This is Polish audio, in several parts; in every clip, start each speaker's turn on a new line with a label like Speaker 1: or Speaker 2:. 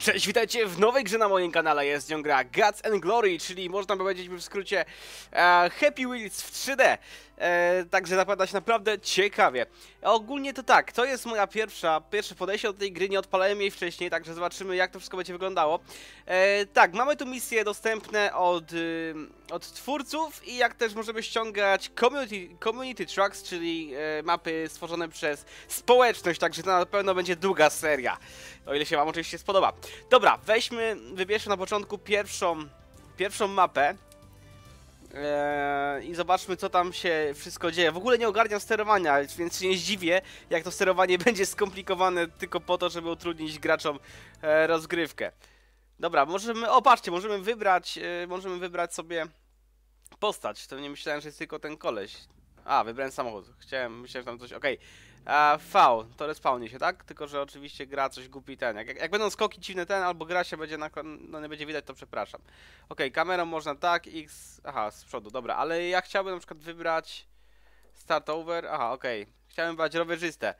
Speaker 1: Cześć, witajcie w nowej grze na moim kanale, jest nią gra Guts and Glory, czyli można by powiedzieć w skrócie e, Happy Wheels w 3D, e, także zapada się naprawdę ciekawie. Ogólnie to tak, to jest moja pierwsza, pierwsze podejście do tej gry, nie odpalałem jej wcześniej, także zobaczymy jak to wszystko będzie wyglądało. E, tak, mamy tu misje dostępne od, y, od twórców i jak też możemy ściągać Community, community Tracks, czyli e, mapy stworzone przez społeczność, także to na pewno będzie długa seria, o ile się wam oczywiście spodoba. Dobra, weźmy, wybierzmy na początku pierwszą, pierwszą mapę. Eee, I zobaczmy, co tam się wszystko dzieje. W ogóle nie ogarniam sterowania, więc się nie zdziwię, jak to sterowanie będzie skomplikowane tylko po to, żeby utrudnić graczom e, rozgrywkę. Dobra, możemy, o patrzcie, możemy wybrać, e, możemy wybrać sobie postać. To nie myślałem, że jest tylko ten koleś. A, wybrałem samochód. Chciałem, myślałem, że tam coś, okej. Okay. E, v, to respawni się, tak? Tylko, że oczywiście gra coś głupi ten. Jak, jak będą skoki dziwne ten, albo gra się będzie, no nie będzie widać, to przepraszam. Ok, kamerą można tak, x, aha, z przodu, dobra, ale ja chciałbym na przykład wybrać start over, aha, ok. Chciałem wybrać rowerzystę.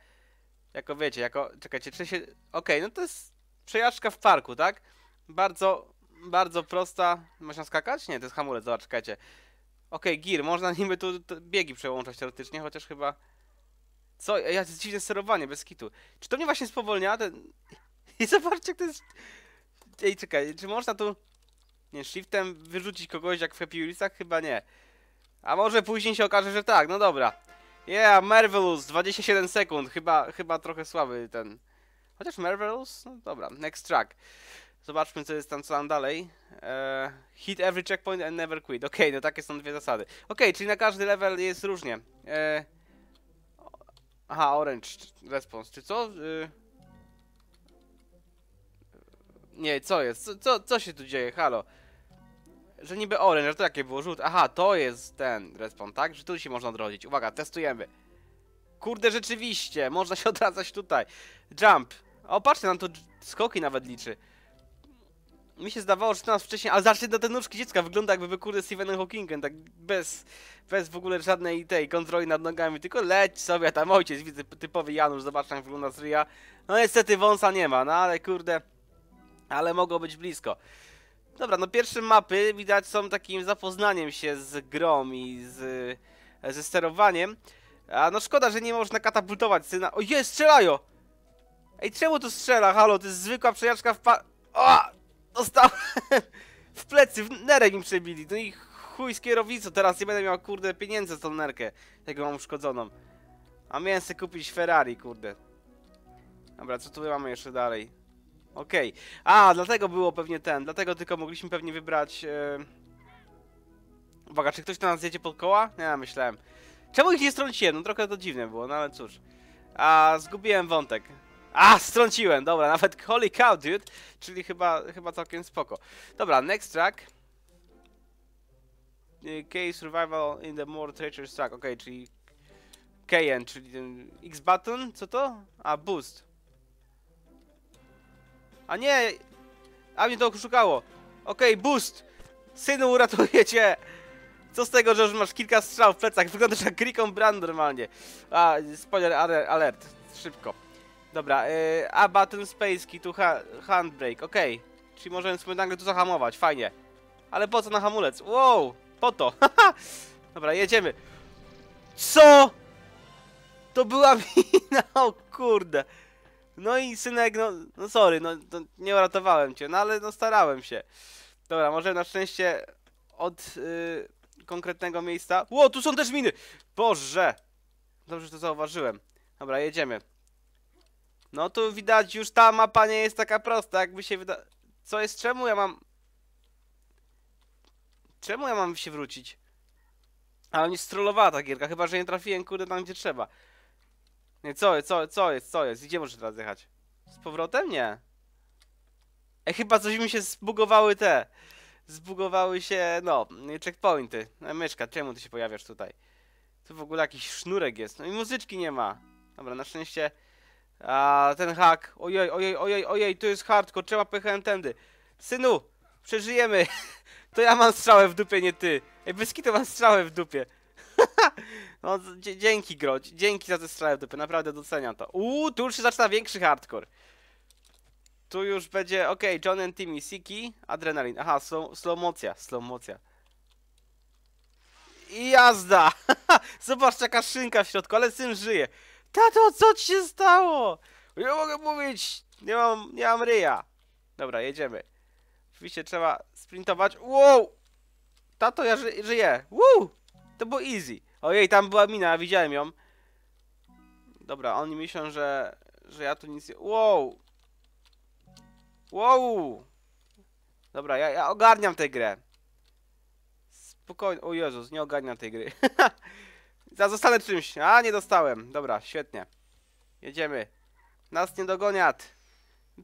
Speaker 1: Jako wiecie, jako, czekajcie, czy się, okej, okay, no to jest przejażdżka w parku, tak? Bardzo, bardzo prosta, można skakać? Nie, to jest hamulec, zobacz, czekajcie. Okej, okay, gir, można niby tu, tu biegi przełączać teoretycznie, chociaż chyba... Co? Ja to dziwne sterowanie, bez kitu. Czy to mnie właśnie spowolnia? Ten... I zobaczcie, jak to jest... Ej, czekaj, czy można tu... Nie, shiftem wyrzucić kogoś jak w Happy Wheelsach? Chyba nie. A może później się okaże, że tak, no dobra. Yeah, Marvelous, 27 sekund, chyba, chyba trochę słaby ten... Chociaż Marvelous? No dobra, next track. Zobaczmy, co jest tam, co tam dalej. Eee, hit every checkpoint and never quit. Okej, okay, no takie są dwie zasady. Okej, okay, czyli na każdy level jest różnie. Eee, Aha, orange response, czy co? Y, Nie, co jest? Co, co, co, się tu dzieje? Halo. Że niby orange, że to jakie było żółte? Aha, to jest ten respawn, tak? Że tu się można odrodzić. Uwaga, testujemy. Kurde, rzeczywiście, można się odradzać tutaj. Jump. O, patrzcie, nam to skoki nawet liczy mi się zdawało, że to nas wcześniej, ale zobaczcie do te nóżki dziecka, wygląda jakby kurde Stephen Hawkingem, tak bez, bez w ogóle żadnej tej kontroli nad nogami, tylko leć sobie, tam ojciec, widzę typowy Janusz, zobacz jak wygląda Syria. No niestety wąsa nie ma, no ale kurde, ale mogło być blisko. Dobra, no pierwsze mapy widać są takim zapoznaniem się z grom i z, ze sterowaniem. A no szkoda, że nie można katapultować syna. O jest, strzelają! Ej, czemu to strzela? Halo, to jest zwykła przejażdżka w par. O! Dostałem w plecy, w nerek mi przebili. No i chuj z kierownicą, teraz nie będę miał kurde pieniędzy za tą nerkę. taką mam uszkodzoną. A miałem sobie kupić Ferrari, kurde. Dobra, co tu mamy jeszcze dalej? Okej. Okay. A, dlatego było pewnie ten. Dlatego tylko mogliśmy pewnie wybrać... Yy... Uwaga, czy ktoś na nas jedzie pod koła? Nie, myślałem. Czemu ich nie strąciłem? No trochę to dziwne było, no ale cóż. A, zgubiłem wątek. A, strąciłem, dobra, nawet holy cow, dude, czyli chyba, chyba całkiem spoko. Dobra, next track. Y, K survival in the more treacherous track, ok, czyli KN, czyli ten X button, co to? A, boost. A nie, a mnie to oszukało. Ok, boost, synu uratuje cię. Co z tego, że już masz kilka strzał w plecach, wyglądasz jak Krikon Brand normalnie. A, spoiler alert, szybko. Dobra, yy, a Battle Space tu ha handbrake, okej. Okay. Czyli możemy sobie nagle tu zahamować, fajnie. Ale po co na hamulec? Wow, po to. Dobra, jedziemy. Co? To była mina, o kurde. No i synek, no, no sorry, no, no nie uratowałem cię, no ale no starałem się. Dobra, może na szczęście od yy, konkretnego miejsca... Ło, tu są też miny! Boże! Dobrze, że to zauważyłem. Dobra, jedziemy. No tu widać, już ta mapa nie jest taka prosta, jakby się wyda... Co jest, czemu ja mam... Czemu ja mam się wrócić? Ale mnie strollowała ta gierka, chyba że nie trafiłem, kurde, tam gdzie trzeba. Nie, co, co, co jest, co jest? Gdzie muszę teraz jechać? Z powrotem? Nie. E, chyba coś mi się zbugowały te... Zbugowały się, no, checkpointy. E, myszka, czemu ty się pojawiasz tutaj? Tu w ogóle jakiś sznurek jest, no i muzyczki nie ma. Dobra, na szczęście... A, ten hak. Ojej, ojej, ojej, ojej, tu jest hardcore, trzeba pojechałem tędy. Synu, przeżyjemy. To ja mam strzałę w dupie, nie ty. Ej, byski to mam strzałę w dupie. no, dzięki, Groć. Dzięki za tę strzałę w dupie, naprawdę doceniam to. Uuu, tu już się zaczyna większy hardcore. Tu już będzie, okej, John and Timmy, Siki, Adrenalin. Aha, slow, slow mocja, slow mocja. I jazda! Zobacz, jaka szynka w środku, ale syn żyje. Tato, co ci się stało? Nie mogę mówić! Nie mam, nie mam ryja. Dobra, jedziemy. Oczywiście trzeba sprintować. Wow! Tato, ja ży żyję. Woo! To było easy. Ojej, tam była mina, widziałem ją. Dobra, oni myślą, że, że ja tu nic nie... Wow! Wow! Dobra, ja, ja ogarniam tę grę. Spokojnie. O Jezus, nie ogarniam tej gry. Za zostanę czymś. A, nie dostałem. Dobra, świetnie. Jedziemy. Nas nie dogoniat.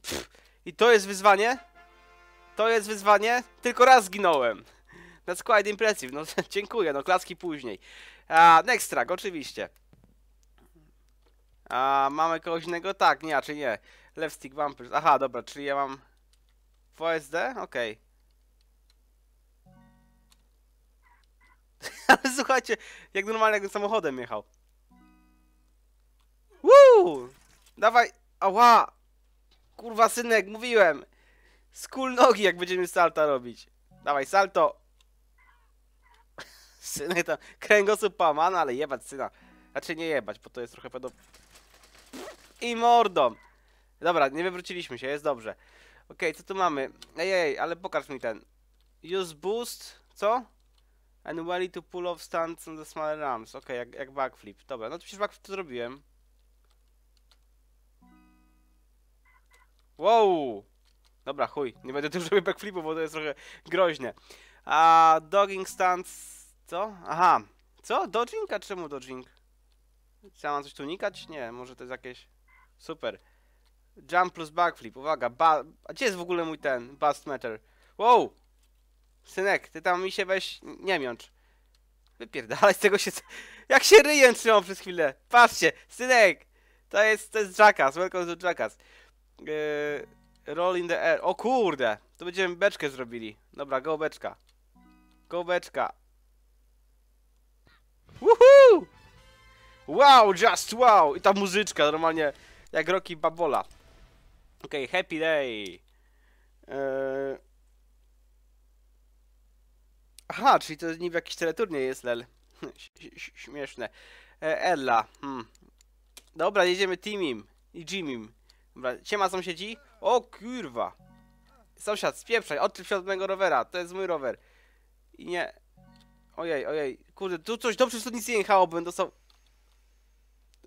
Speaker 1: Pff. I to jest wyzwanie? To jest wyzwanie? Tylko raz zginąłem. That's quite impressive. No, dziękuję. No, klaski później. A, next track, oczywiście. A, mamy kogoś innego? Tak, nie, czy nie. Left stick bumpers. Aha, dobra, czyli ja mam... VSD? Okej. Okay. Ale słuchajcie, jak normalnie jak samochodem jechał. Woo! Dawaj! Ała! Kurwa synek, mówiłem! Skul nogi, jak będziemy salta robić. Dawaj, salto! synek tam kręgosłup pamana, ale jebać syna. Raczej znaczy nie jebać, bo to jest trochę pedo... I mordą! Dobra, nie wywróciliśmy się, jest dobrze. Okej, okay, co tu mamy? Ej, ej, ale pokaż mi ten. Use boost, co? and ready to pull off stunts on the small ramps. Ok, jak, jak backflip. Dobra, no to przecież backflip to zrobiłem. Wow! Dobra, chuj. Nie będę tu robił backflipu, bo to jest trochę groźne. A dogging stunts... Co? Aha. Co? Dodging? A czemu dodging? Chciałam mam coś tu unikać? Nie, może to jest jakieś... Super. Jump plus backflip. Uwaga, ba... A gdzie jest w ogóle mój ten? Bust meter. Wow! Synek, ty tam mi się weź nie miącz. Wypierdalaj z tego się... Jak się ryjem trzymał przez chwilę. Patrzcie, synek. To jest, to jest Jackass, welcome to Jackass. Yy, roll in the air. O kurde, to będziemy beczkę zrobili. Dobra, go beczka. Go beczka. Woohoo! Wow, just wow! I ta muzyczka normalnie jak Rocky Babola. Okej, okay, happy day. Yy... Aha, czyli to nie w jakiś teleturnie jest Lel. Śmieszne. E, Ella. Hmm. Dobra, jedziemy Timim i Jimim. Dobra, siema sąsiedzi. O kurwa. Sąsiad, spieprzaj, odtryp się od mojego rowera. To jest mój rower. I nie... Ojej, ojej. Kurde, tu coś dobrze, tu nic nie jechało, bym dostał...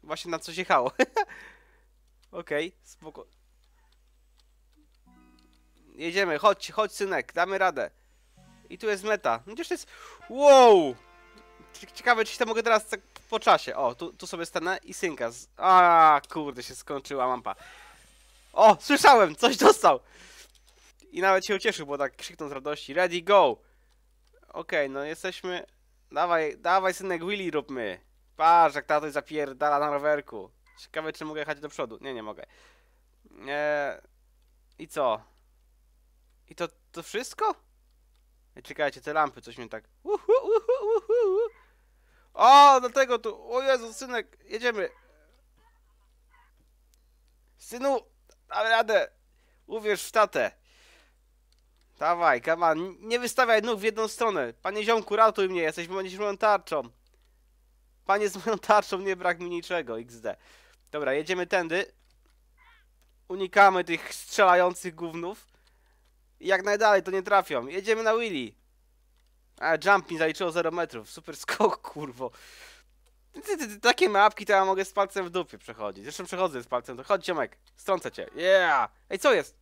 Speaker 1: Właśnie na coś jechało. Okej, okay, spoko. Jedziemy, chodź, chodź synek, damy radę. I tu jest meta. No to jest... Wow! Ciekawe, czy się mogę teraz tak po czasie. O, tu, tu sobie stanę i synka. Z... A, kurde, się skończyła mampa. O, słyszałem! Coś dostał! I nawet się ucieszył, bo tak krzyknął z radości. Ready, go! Okej, okay, no jesteśmy... Dawaj, dawaj synek Willy róbmy. Patrz, jak tato zapierdala na rowerku. Ciekawe, czy mogę jechać do przodu. Nie, nie mogę. Eee, I co? I to, to wszystko? Czekajcie, te lampy coś mi tak... Uhu, uhu, uhu. O, dlatego tu... O Jezu, synek, jedziemy. Synu, dam radę. Uwierz w tatę. Dawaj, man, nie wystawiaj nóg w jedną stronę. Panie ziomku, ratuj mnie, jesteś moją tarczą. Panie z moją tarczą, nie brak mi niczego, XD. Dobra, jedziemy tędy. Unikamy tych strzelających gównów. I jak najdalej to nie trafią. Jedziemy na Willy. A, jumping zaliczyło 0 metrów. Super skok, kurwo. Ty, ty, ty, takie mapki to ja mogę z palcem w dupie przechodzić. Zresztą przechodzę z palcem. To chodź, ciomek. Strącę cię. Yeah! Ej, co jest?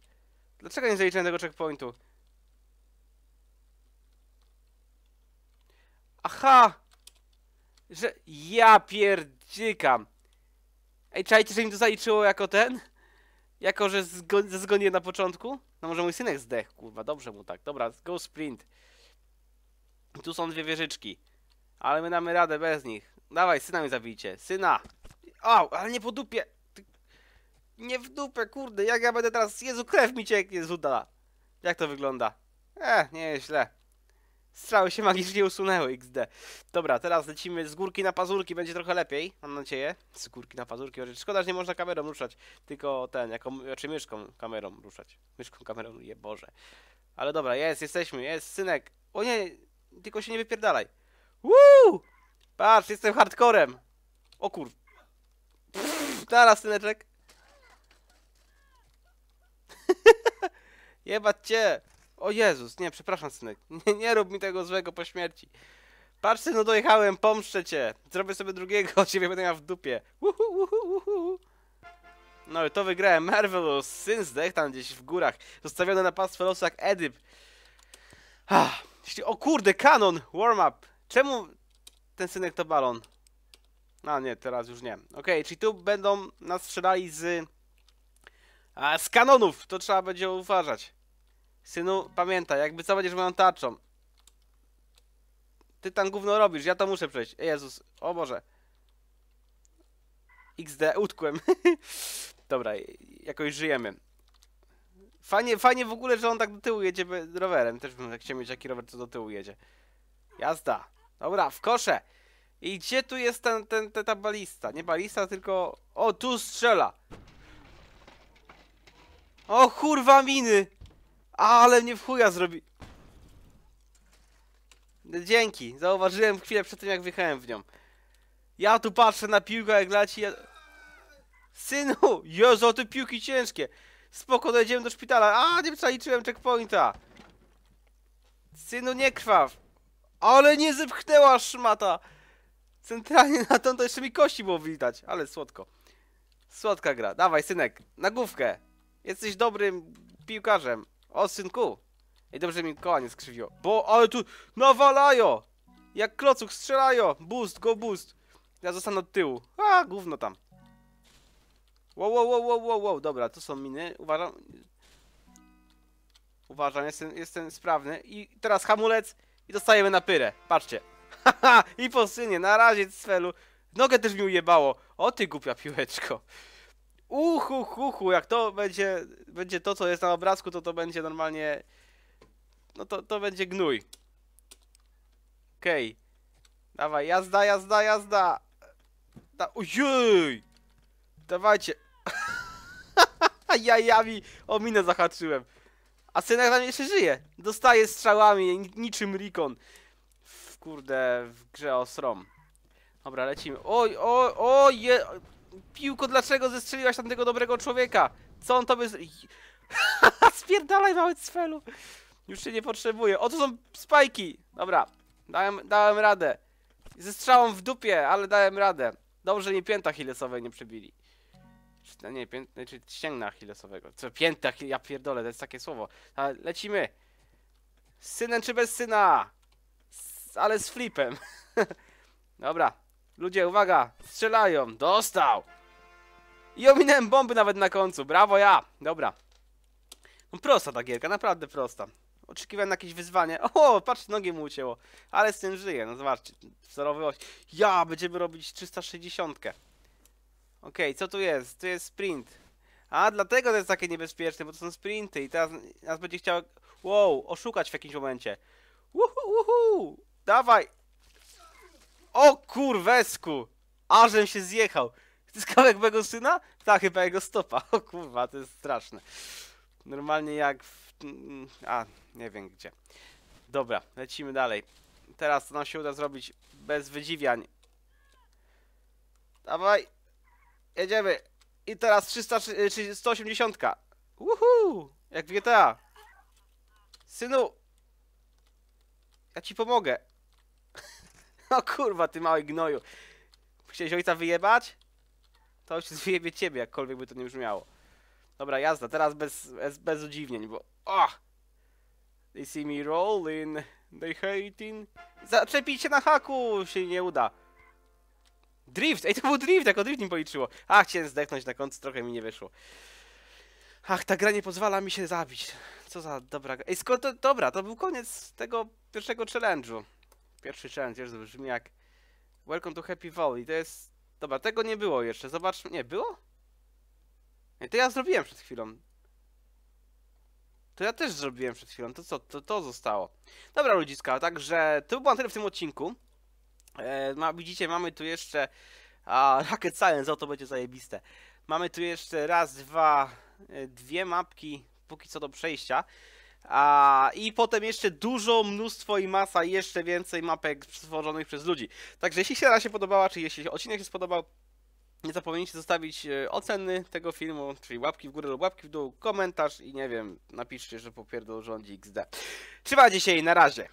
Speaker 1: Dlaczego nie zaliczyłem tego checkpointu? Aha! Że ja pierdzikam. Ej, czajcie, że mi to zaliczyło jako ten? Jako, że zgo zgonię na początku? No może mój synek zdechł, kurwa, dobrze mu tak. Dobra, go sprint. Tu są dwie wieżyczki. Ale my damy radę bez nich. Dawaj, syna mi zabijcie. Syna! Au, ale nie po dupie! Nie w dupę, kurde, jak ja będę teraz... Jezu, krew mi cieknie z uda. Jak to wygląda? E, nie jest źle. Strzały się magicznie usunęły, XD. Dobra, teraz lecimy z górki na pazurki, będzie trochę lepiej, mam nadzieję. Z górki na pazurki, szkoda, że nie można kamerą ruszać, tylko ten, jako, czy znaczy myszką kamerą ruszać. Myszką kamerą, je Boże. Ale dobra, jest, jesteśmy, jest, synek. O nie, tylko się nie wypierdalaj. Woo! Patrz, jestem hardcorem. O kur... Teraz, syneczek. Jebać cię. O Jezus, nie, przepraszam, synek. Nie, nie rób mi tego złego po śmierci. Patrz, no dojechałem, pomszczę cię. Zrobię sobie drugiego, ciebie będę miał w dupie. Uhu, uhu, uhu. No i to wygrałem. Marvelous syn zdech tam gdzieś w górach. Zostawiony na pastwę losu jak Edyp. Ah, jeśli... O kurde, kanon! Warm-up. Czemu ten synek to balon? No nie, teraz już nie. Okej, okay, czyli tu będą nas strzelali z... A, z kanonów. To trzeba będzie uważać. Synu, pamiętaj, jakby co będziesz moją tarczą. Ty tam gówno robisz, ja to muszę przejść. Jezus, o Boże. XD, utkłem. Dobra, jakoś żyjemy. Fajnie, fajnie w ogóle, że on tak do tyłu jedzie rowerem. Też bym tak chciał mieć, taki rower co do tyłu jedzie. Jazda. Dobra, w kosze. I gdzie tu jest ten, ten, ten ta balista? Nie balista, tylko... O, tu strzela! O, kurwa miny! Ale mnie w chuja zrobi... Dzięki, zauważyłem chwilę przed tym jak wjechałem w nią. Ja tu patrzę na piłkę jak leci... Ja... Synu! Jezu, te piłki ciężkie! Spoko, dojedziemy do szpitala. A, nie przeliczyłem checkpointa. Synu, nie krwaw. Ale nie zepchnęła szmata. Centralnie na tą to jeszcze mi kości było widać. Ale słodko. Słodka gra. Dawaj, synek, na główkę. Jesteś dobrym piłkarzem. O, synku! I dobrze mi koła nie skrzywiło. Bo, ale tu nawalają! Jak klocuk strzelają! Boost, go boost! Ja zostanę od tyłu. A, gówno tam. Wow, wow, wow, wow, wow, wow. Dobra, to są miny. Uważam. Uważam, jestem, jestem sprawny. I teraz hamulec i dostajemy na pyrę. Patrzcie. Haha, i po synie, na razie, Cfelu. Nogę też mi ujebało. O ty głupia piłeczko. Uhu, uhu, jak to będzie, będzie to, co jest na obrazku, to to będzie normalnie... No to, to będzie gnój. Okej. Okay. Dawaj, jazda, jazda, jazda. Da Ojej! Dawajcie. Jajami o minę zahaczyłem. A synek tam jeszcze żyje. Dostaje strzałami, niczym Rikon. W, kurde, w grze o srom. Dobra, lecimy. Oj, oj, oj, je... Piłko, dlaczego zestrzeliłaś tamtego dobrego człowieka? Co on tobie... Spierdalaj, mały cfelu! Już się nie potrzebuję. O, są spajki! Dobra, dałem, dałem radę. Ze strzałą w dupie, ale dałem radę. Dobrze, nie pięta hilesowej nie przebili. No nie, pię... znaczy ścięgna achillesowego. Co, pięta, ja pierdolę, to jest takie słowo. Ale lecimy. Z synem czy bez syna? Z... ale z flipem. Dobra, Ludzie, uwaga! Strzelają! Dostał! I ominąłem bomby nawet na końcu. Brawo ja! Dobra. No prosta ta gierka, naprawdę prosta. Oczekiwałem na jakieś wyzwanie. O, patrz, nogi mu ucięło. Ale z tym żyję, no zobaczcie. Wzorowy oś. Ja, będziemy robić 360. Okej, okay, co tu jest? Tu jest sprint. A, dlatego to jest takie niebezpieczne, bo to są sprinty i teraz nas będzie chciał, wow, oszukać w jakimś momencie. Uhu, uhu! Dawaj! O kurwesku! Ażem się zjechał. To jest kawałek mego syna? Tak, chyba jego stopa. O kurwa, to jest straszne. Normalnie jak w... Mm, a, nie wiem gdzie. Dobra, lecimy dalej. Teraz to nam się uda zrobić bez wydziwiań. Dawaj. Jedziemy. I teraz 300, czy 180. Uhu! Jak w GTA. Synu. Ja ci pomogę. O kurwa, ty mały gnoju. Chciałeś ojca wyjebać? To ojciec wyjebie ciebie, jakkolwiek by to nie brzmiało. Dobra, jazda, teraz bez, bez, bez udziwnień, bo... Oh! They see me rolling, they hating... Zaczepij się na haku, się nie uda. Drift! Ej, to był drift, jako drift nie policzyło. Ach, chciałem zdechnąć na końcu, trochę mi nie wyszło. Ach, ta gra nie pozwala mi się zabić. Co za dobra Ej, skoro to, dobra, to był koniec tego pierwszego challenge'u. Pierwszy challenger brzmi jak Welcome to Happy Valley. To jest... Dobra, tego nie było jeszcze. Zobaczmy. Nie, było? Nie, to ja zrobiłem przed chwilą. To ja też zrobiłem przed chwilą. To co? To, to zostało. Dobra, ludziska. Także to było na tyle w tym odcinku. E, ma, widzicie, mamy tu jeszcze... A, Rocket Science, o to będzie zajebiste. Mamy tu jeszcze raz, dwa, e, dwie mapki póki co do przejścia. A, I potem jeszcze dużo, mnóstwo i masa, jeszcze więcej mapek stworzonych przez ludzi. Także jeśli się na razie podobała, czy jeśli odcinek się spodobał, nie zapomnijcie zostawić e, oceny tego filmu, czyli łapki w górę lub łapki w dół, komentarz i nie wiem, napiszcie, że popierdol rządzi XD. Trzymajcie się i na razie!